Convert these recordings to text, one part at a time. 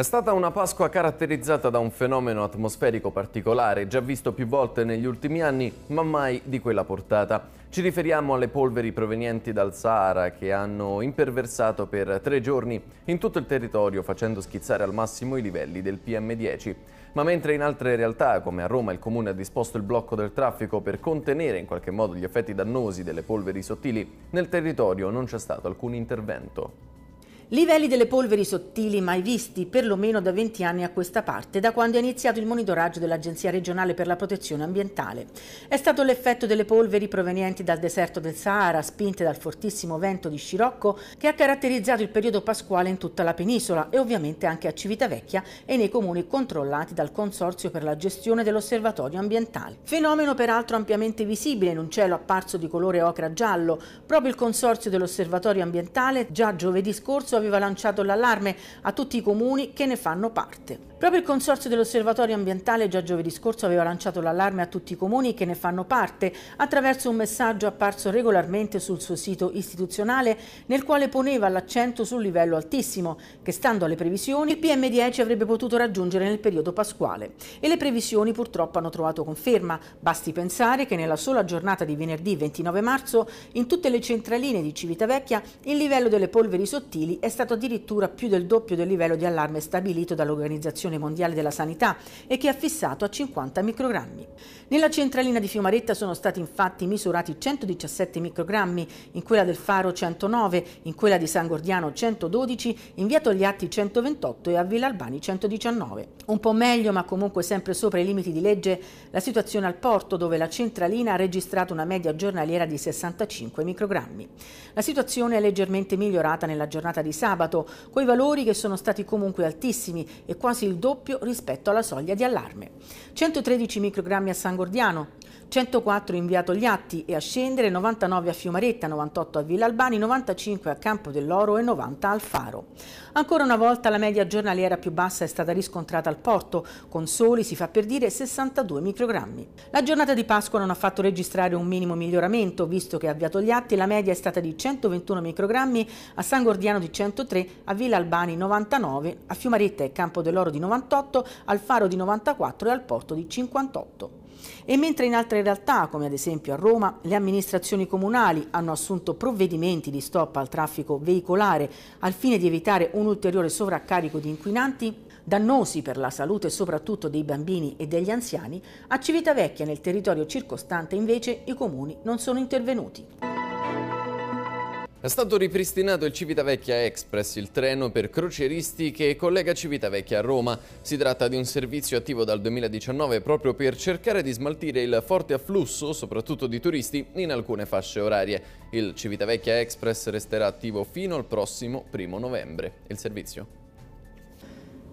È stata una Pasqua caratterizzata da un fenomeno atmosferico particolare, già visto più volte negli ultimi anni, ma mai di quella portata. Ci riferiamo alle polveri provenienti dal Sahara che hanno imperversato per tre giorni in tutto il territorio facendo schizzare al massimo i livelli del PM10. Ma mentre in altre realtà, come a Roma, il comune ha disposto il blocco del traffico per contenere in qualche modo gli effetti dannosi delle polveri sottili, nel territorio non c'è stato alcun intervento. Livelli delle polveri sottili mai visti, perlomeno da 20 anni a questa parte, da quando è iniziato il monitoraggio dell'Agenzia regionale per la protezione ambientale. È stato l'effetto delle polveri provenienti dal deserto del Sahara, spinte dal fortissimo vento di Scirocco, che ha caratterizzato il periodo pasquale in tutta la penisola e ovviamente anche a Civitavecchia e nei comuni controllati dal Consorzio per la gestione dell'osservatorio ambientale. Fenomeno peraltro ampiamente visibile in un cielo apparso di colore ocra-giallo. Proprio il Consorzio dell'osservatorio ambientale già giovedì scorso aveva lanciato l'allarme a tutti i comuni che ne fanno parte. Proprio il Consorzio dell'Osservatorio Ambientale già giovedì scorso aveva lanciato l'allarme a tutti i comuni che ne fanno parte attraverso un messaggio apparso regolarmente sul suo sito istituzionale nel quale poneva l'accento sul livello altissimo che stando alle previsioni il PM10 avrebbe potuto raggiungere nel periodo pasquale. E le previsioni purtroppo hanno trovato conferma. Basti pensare che nella sola giornata di venerdì 29 marzo in tutte le centraline di Civitavecchia il livello delle polveri sottili è stato addirittura più del doppio del livello di allarme stabilito dall'organizzazione Organizzazione Mondiale della Sanità e che ha fissato a 50 microgrammi. Nella centralina di Fiumaretta sono stati infatti misurati 117 microgrammi, in quella del Faro 109, in quella di San Gordiano 112, in via Togliatti 128 e a Villa Albani 119. Un po' meglio, ma comunque sempre sopra i limiti di legge, la situazione al porto, dove la centralina ha registrato una media giornaliera di 65 microgrammi. La situazione è leggermente migliorata nella giornata di sabato, coi valori che sono stati comunque altissimi e quasi il doppio rispetto alla soglia di allarme. 113 microgrammi a San 104 inviato gli atti e a scendere, 99 a Fiumaretta, 98 a Villa Albani, 95 a Campo dell'Oro e 90 al Faro. Ancora una volta la media giornaliera più bassa è stata riscontrata al porto, con soli, si fa per dire, 62 microgrammi. La giornata di Pasqua non ha fatto registrare un minimo miglioramento, visto che avviato gli atti la media è stata di 121 microgrammi, a San Gordiano di 103, a Villa Albani 99, a Fiumaretta e Campo dell'Oro di 98, al Faro di 94 e al Porto di 58. E mentre in altre realtà, come ad esempio a Roma, le amministrazioni comunali hanno assunto provvedimenti di stop al traffico veicolare al fine di evitare un ulteriore sovraccarico di inquinanti, dannosi per la salute soprattutto dei bambini e degli anziani, a Civitavecchia nel territorio circostante invece i comuni non sono intervenuti. È stato ripristinato il Civitavecchia Express, il treno per crocieristi che collega Civitavecchia a Roma. Si tratta di un servizio attivo dal 2019 proprio per cercare di smaltire il forte afflusso, soprattutto di turisti, in alcune fasce orarie. Il Civitavecchia Express resterà attivo fino al prossimo primo novembre. Il servizio?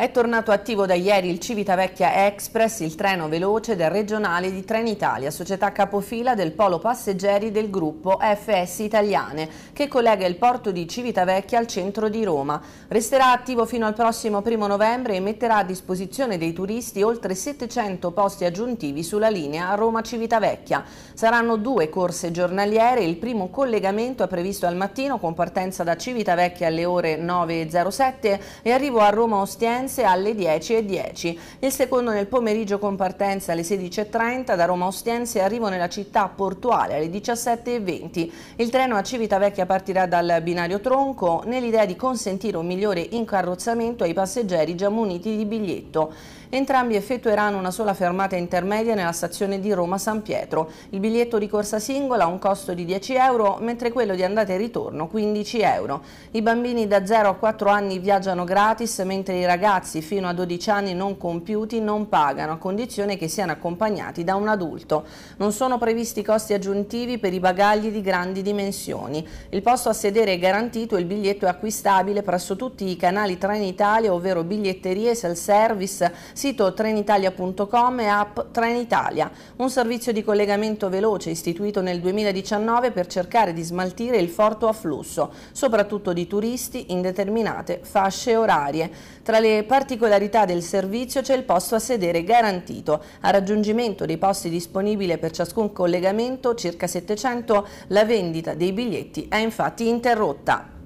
È tornato attivo da ieri il Civitavecchia Express, il treno veloce del regionale di Trenitalia, società capofila del polo passeggeri del gruppo FS Italiane, che collega il porto di Civitavecchia al centro di Roma. Resterà attivo fino al prossimo primo novembre e metterà a disposizione dei turisti oltre 700 posti aggiuntivi sulla linea Roma-Civitavecchia. Saranno due corse giornaliere, il primo collegamento è previsto al mattino con partenza da Civitavecchia alle ore 9.07 e arrivo a Roma-Ostiense partenze alle 10.10. Il secondo nel pomeriggio con partenza alle 16.30 da Roma Ostiense e arrivo nella città portuale alle 17.20. Il treno a Civitavecchia partirà dal binario tronco nell'idea di consentire un migliore incarrozzamento ai passeggeri già muniti di biglietto. Entrambi effettueranno una sola fermata intermedia nella stazione di Roma San Pietro. Il biglietto di corsa singola ha un costo di 10 euro, mentre quello di andata e ritorno 15 euro. I bambini da 0 a 4 anni viaggiano gratis, mentre i ragazzi ragazzi fino a 12 anni non compiuti non pagano a condizione che siano accompagnati da un adulto. Non sono previsti costi aggiuntivi per i bagagli di grandi dimensioni. Il posto a sedere è garantito e il biglietto è acquistabile presso tutti i canali Trenitalia, ovvero biglietterie, self-service, sito trenitalia.com e app Trenitalia. Un servizio di collegamento veloce istituito nel 2019 per cercare di smaltire il forte afflusso, soprattutto di turisti in determinate fasce orarie. Tra le particolarità del servizio c'è il posto a sedere garantito. A raggiungimento dei posti disponibili per ciascun collegamento, circa 700, la vendita dei biglietti è infatti interrotta.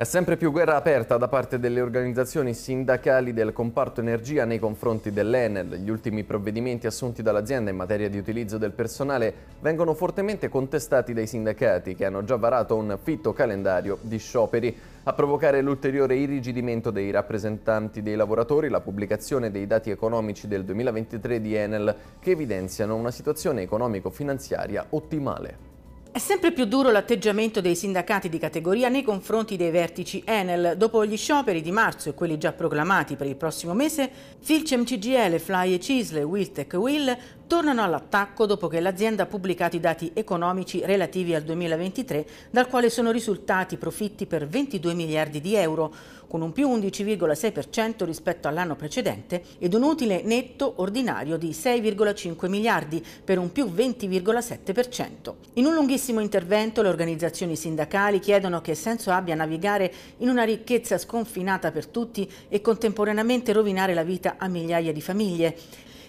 È sempre più guerra aperta da parte delle organizzazioni sindacali del comparto energia nei confronti dell'Enel. Gli ultimi provvedimenti assunti dall'azienda in materia di utilizzo del personale vengono fortemente contestati dai sindacati che hanno già varato un fitto calendario di scioperi. A provocare l'ulteriore irrigidimento dei rappresentanti dei lavoratori la pubblicazione dei dati economici del 2023 di Enel che evidenziano una situazione economico-finanziaria ottimale. È sempre più duro l'atteggiamento dei sindacati di categoria nei confronti dei vertici Enel. Dopo gli scioperi di marzo e quelli già proclamati per il prossimo mese, Filcem CGL, Fly e Cisle, Wiltec e Will tornano all'attacco dopo che l'azienda ha pubblicato i dati economici relativi al 2023, dal quale sono risultati profitti per 22 miliardi di euro con un più 11,6% rispetto all'anno precedente ed un utile netto ordinario di 6,5 miliardi per un più 20,7%. In un lunghissimo intervento le organizzazioni sindacali chiedono che senso abbia navigare in una ricchezza sconfinata per tutti e contemporaneamente rovinare la vita a migliaia di famiglie.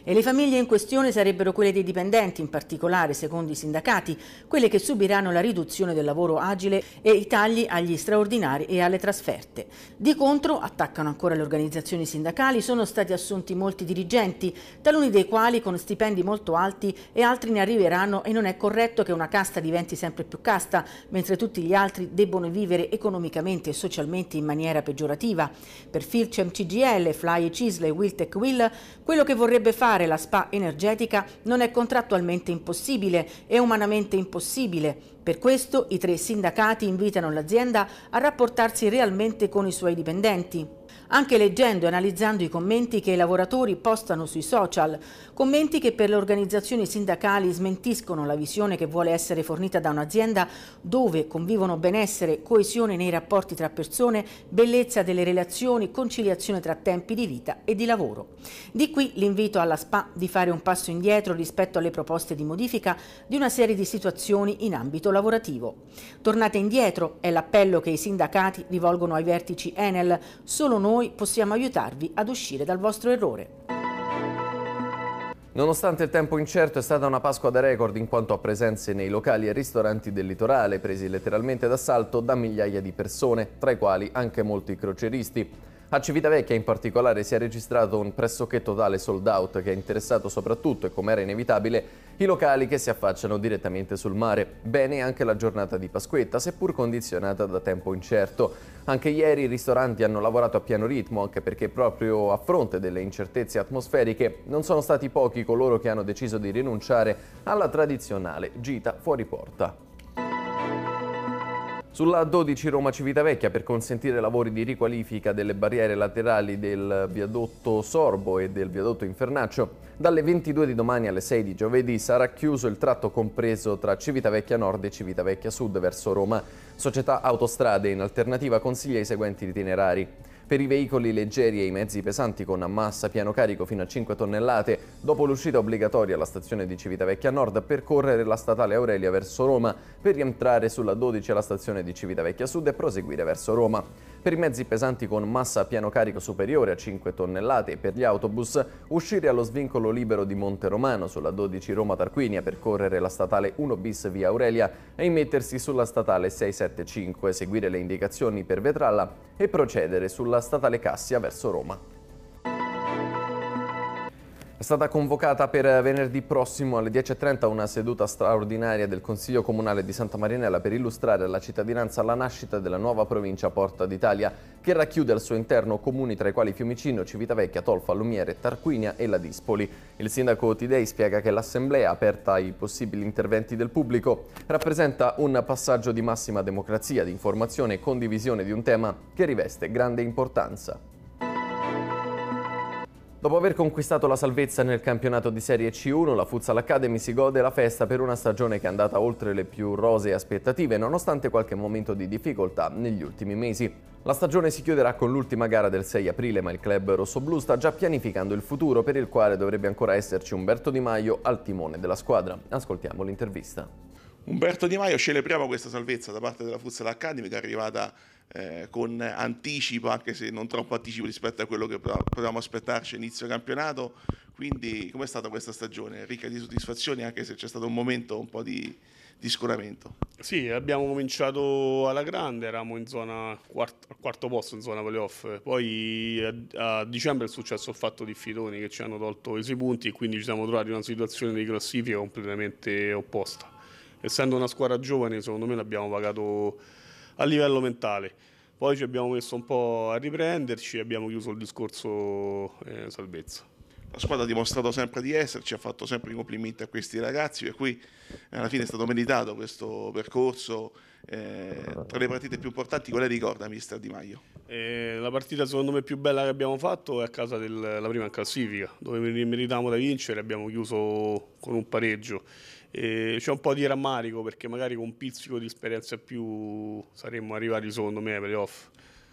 E le famiglie in questione sarebbero quelle dei dipendenti, in particolare, secondo i sindacati, quelle che subiranno la riduzione del lavoro agile e i tagli agli straordinari e alle trasferte. Di contro, attaccano ancora le organizzazioni sindacali, sono stati assunti molti dirigenti, taluni dei quali con stipendi molto alti e altri ne arriveranno e non è corretto che una casta diventi sempre più casta, mentre tutti gli altri debbono vivere economicamente e socialmente in maniera peggiorativa. Per Filcem CGL, Fly e Cisle, Wiltec Will, quello che vorrebbe fare Fare la spa energetica non è contrattualmente impossibile, è umanamente impossibile. Per questo i tre sindacati invitano l'azienda a rapportarsi realmente con i suoi dipendenti anche leggendo e analizzando i commenti che i lavoratori postano sui social, commenti che per le organizzazioni sindacali smentiscono la visione che vuole essere fornita da un'azienda dove convivono benessere, coesione nei rapporti tra persone, bellezza delle relazioni, conciliazione tra tempi di vita e di lavoro. Di qui l'invito alla SPA di fare un passo indietro rispetto alle proposte di modifica di una serie di situazioni in ambito lavorativo. Tornate indietro è l'appello che i sindacati rivolgono ai vertici Enel, solo noi noi possiamo aiutarvi ad uscire dal vostro errore. Nonostante il tempo incerto è stata una Pasqua da record in quanto a presenze nei locali e ristoranti del litorale presi letteralmente d'assalto da migliaia di persone, tra i quali anche molti croceristi. A Civitavecchia in particolare si è registrato un pressoché totale sold out che ha interessato soprattutto, e come era inevitabile, i locali che si affacciano direttamente sul mare. Bene anche la giornata di Pasquetta, seppur condizionata da tempo incerto. Anche ieri i ristoranti hanno lavorato a pieno ritmo, anche perché proprio a fronte delle incertezze atmosferiche non sono stati pochi coloro che hanno deciso di rinunciare alla tradizionale gita fuori porta. Sulla 12 Roma-Civitavecchia per consentire lavori di riqualifica delle barriere laterali del viadotto Sorbo e del viadotto Infernaccio, dalle 22 di domani alle 6 di giovedì sarà chiuso il tratto compreso tra Civitavecchia Nord e Civitavecchia Sud verso Roma. Società Autostrade in alternativa consiglia i seguenti itinerari per i veicoli leggeri e i mezzi pesanti con massa piano carico fino a 5 tonnellate, dopo l'uscita obbligatoria alla stazione di Civitavecchia Nord, percorrere la statale Aurelia verso Roma, per rientrare sulla 12 alla stazione di Civitavecchia Sud e proseguire verso Roma. Per i mezzi pesanti con massa a piano carico superiore a 5 tonnellate e per gli autobus uscire allo svincolo libero di Monte Romano sulla 12 Roma Tarquinia, percorrere la statale 1 bis via Aurelia e immettersi sulla statale 675, seguire le indicazioni per Vetralla e procedere sulla statale Cassia verso Roma. È stata convocata per venerdì prossimo alle 10.30 una seduta straordinaria del Consiglio Comunale di Santa Marinella per illustrare alla cittadinanza la nascita della nuova provincia Porta d'Italia, che racchiude al suo interno comuni tra i quali Fiumicino, Civitavecchia, Tolfa, Lumiere, Tarquinia e Ladispoli. Il sindaco Tidei spiega che l'assemblea, aperta ai possibili interventi del pubblico, rappresenta un passaggio di massima democrazia, di informazione e condivisione di un tema che riveste grande importanza. Dopo aver conquistato la salvezza nel campionato di Serie C1, la Futsal Academy si gode la festa per una stagione che è andata oltre le più rosee aspettative, nonostante qualche momento di difficoltà negli ultimi mesi. La stagione si chiuderà con l'ultima gara del 6 aprile, ma il club rossoblu sta già pianificando il futuro, per il quale dovrebbe ancora esserci Umberto Di Maio al timone della squadra. Ascoltiamo l'intervista. Umberto Di Maio celebriamo questa salvezza da parte della Futsal Academy che è arrivata eh, con anticipo, anche se non troppo anticipo rispetto a quello che potevamo aspettarci inizio campionato. Quindi com'è stata questa stagione? Ricca di soddisfazioni, anche se c'è stato un momento un po' di, di scoramento. Sì, abbiamo cominciato alla grande, eravamo in zona quarto, al quarto posto in zona playoff, poi a, a, dicembre è successo il fatto di Fidoni che ci hanno tolto i sei punti e quindi ci siamo trovati in una situazione di classifica completamente opposta. Essendo una squadra giovane, secondo me l'abbiamo pagato a livello mentale. Poi ci abbiamo messo un po' a riprenderci e abbiamo chiuso il discorso eh, salvezza. La squadra ha dimostrato sempre di esserci, ha fatto sempre i complimenti a questi ragazzi, per cui eh, alla fine è stato meritato questo percorso. Eh, tra le partite più importanti, quale ricorda mister Di Maio? Eh, la partita secondo me più bella che abbiamo fatto è a casa della prima in classifica, dove meritavamo da vincere, abbiamo chiuso con un pareggio. E c'è un po' di rammarico perché magari con un pizzico di esperienza più saremmo arrivati secondo me ai playoff.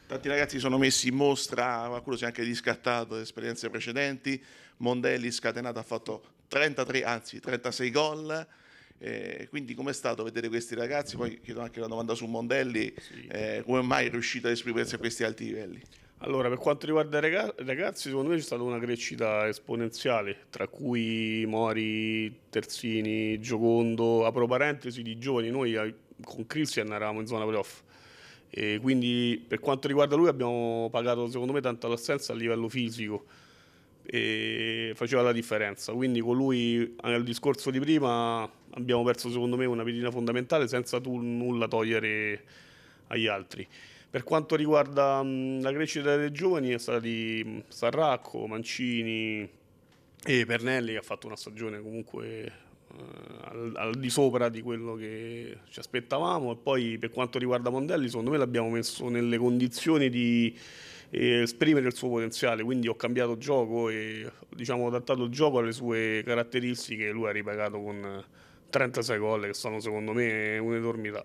Tanti ragazzi sono messi in mostra, qualcuno si è anche riscattato da esperienze precedenti. Mondelli scatenato ha fatto 33, anzi 36 gol. Eh, quindi com'è stato vedere questi ragazzi? Poi chiedo anche la domanda su Mondelli, sì. eh, come mai è riuscito ad esprimersi a questi alti livelli? Allora, per quanto riguarda i ragazzi, secondo me c'è stata una crescita esponenziale, tra cui Mori, Terzini, Giocondo, apro parentesi di giovani, noi eh, con Christian eravamo in zona playoff. E quindi per quanto riguarda lui abbiamo pagato secondo me tanto l'assenza a livello fisico e faceva la differenza. Quindi con lui, nel discorso di prima, abbiamo perso secondo me una pedina fondamentale senza tu nulla togliere agli altri. Per quanto riguarda mh, mm, la crescita dei giovani è stata di mm, Sarracco, Mancini e Pernelli che ha fatto una stagione comunque eh, al, al, di sopra di quello che ci aspettavamo e poi per quanto riguarda Mondelli secondo me l'abbiamo messo nelle condizioni di eh, esprimere il suo potenziale quindi ho cambiato gioco e diciamo, ho adattato il gioco alle sue caratteristiche e lui ha ripagato con 36 eh, gol che sono secondo me un'enormità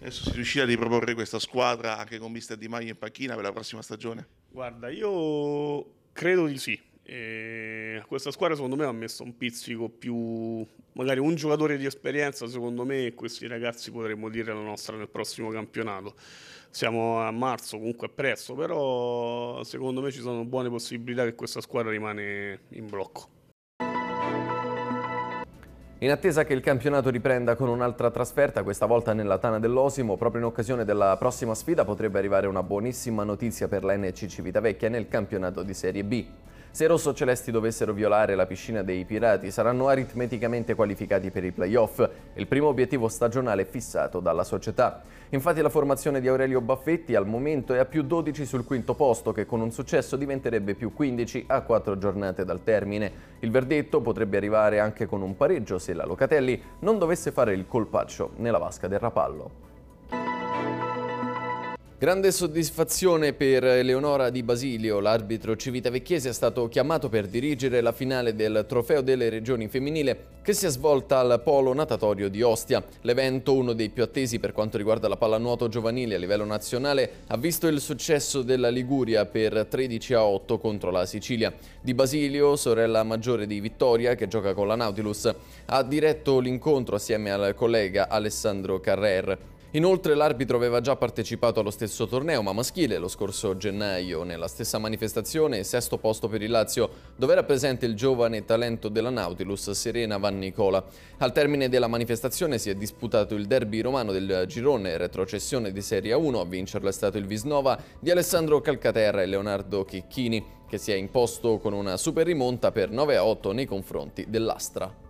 Adesso si riuscirà a riproporre questa squadra anche con Mister Di Maio in panchina per la prossima stagione? Guarda, io credo di sì. E questa squadra secondo me ha messo un pizzico più magari un giocatore di esperienza secondo me e questi ragazzi potremmo dire la nostra nel prossimo campionato siamo a marzo comunque è presto però secondo me ci sono buone possibilità che questa squadra rimane in blocco in attesa che il campionato riprenda con un'altra trasferta, questa volta nella Tana dell'Osimo, proprio in occasione della prossima sfida potrebbe arrivare una buonissima notizia per la NCC Vitavecchia nel campionato di Serie B. Se i rossocelesti dovessero violare la piscina dei pirati saranno aritmeticamente qualificati per i playoff, il primo obiettivo stagionale fissato dalla società. Infatti la formazione di Aurelio Baffetti al momento è a più 12 sul quinto posto che con un successo diventerebbe più 15 a 4 giornate dal termine. Il verdetto potrebbe arrivare anche con un pareggio se la Locatelli non dovesse fare il colpaccio nella vasca del rapallo. Grande soddisfazione per Eleonora Di Basilio, l'arbitro civitavecchiese è stato chiamato per dirigere la finale del Trofeo delle Regioni Femminile che si è svolta al Polo Natatorio di Ostia. L'evento, uno dei più attesi per quanto riguarda la pallanuoto giovanile a livello nazionale, ha visto il successo della Liguria per 13 a 8 contro la Sicilia. Di Basilio, sorella maggiore di Vittoria, che gioca con la Nautilus, ha diretto l'incontro assieme al collega Alessandro Carrer. Inoltre l'arbitro aveva già partecipato allo stesso torneo, ma maschile, lo scorso gennaio. Nella stessa manifestazione, sesto posto per il Lazio, dove era presente il giovane talento della Nautilus, Serena Van Nicola. Al termine della manifestazione si è disputato il derby romano del girone, retrocessione di Serie 1, a vincerlo è stato il Visnova di Alessandro Calcaterra e Leonardo Chicchini, che si è imposto con una super rimonta per 9-8 nei confronti dell'Astra.